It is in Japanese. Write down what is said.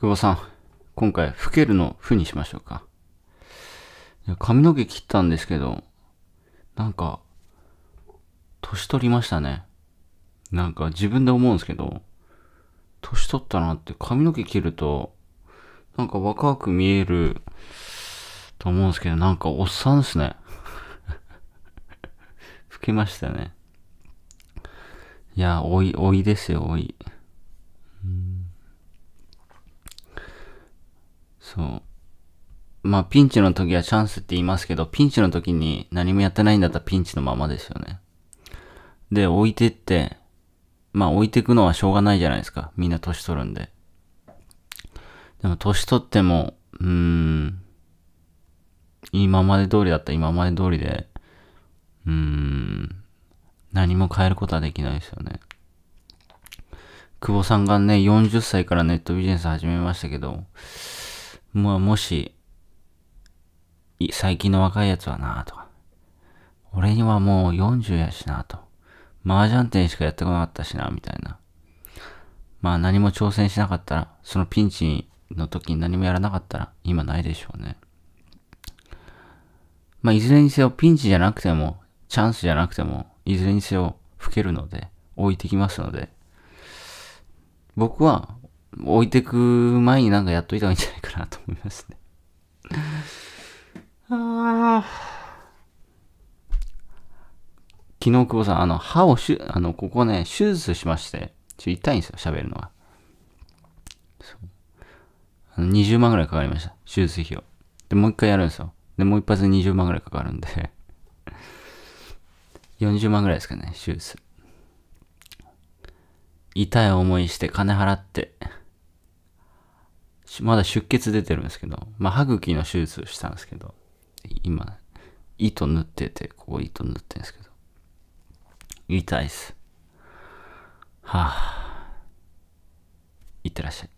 久保さん、今回、老けるの負にしましょうか。髪の毛切ったんですけど、なんか、年取りましたね。なんか自分で思うんですけど、年取ったなって髪の毛切ると、なんか若く見えると思うんですけど、なんかおっさんですね。老 けましたね。いや、老い、老いですよ、老い。そう。まあ、ピンチの時はチャンスって言いますけど、ピンチの時に何もやってないんだったらピンチのままですよね。で、置いてって、まあ置いてくのはしょうがないじゃないですか。みんな年取るんで。でも年取っても、うーん、今まで通りだった今まで通りで、うーん、何も変えることはできないですよね。久保さんがね、40歳からネットビジネス始めましたけど、まあ、もし、最近の若いやつはなとか、俺にはもう40やしなと、麻雀店しかやってこなかったしな、みたいな。まあ何も挑戦しなかったら、そのピンチの時に何もやらなかったら、今ないでしょうね。まあいずれにせよピンチじゃなくても、チャンスじゃなくても、いずれにせよ老けるので、置いてきますので、僕は置いてく前になんかやっといた方がいいんじゃないかなと思いますね あ昨日、久保さん、あの、歯をしゅ、あの、ここね、手術しまして、ちょ痛いんですよ、喋るのは。そう20万ぐらいかかりました、手術費用。で、もう一回やるんですよ。で、もう一発で20万ぐらいかかるんで40 万ぐらいですかね、手術。痛い思いして金払ってまだ出血出てるんですけど、まあ、歯茎の手術したんですけど、今、糸縫ってて、ここ糸縫ってるんですけど、痛いっす。はぁ、あ、いってらっしゃい。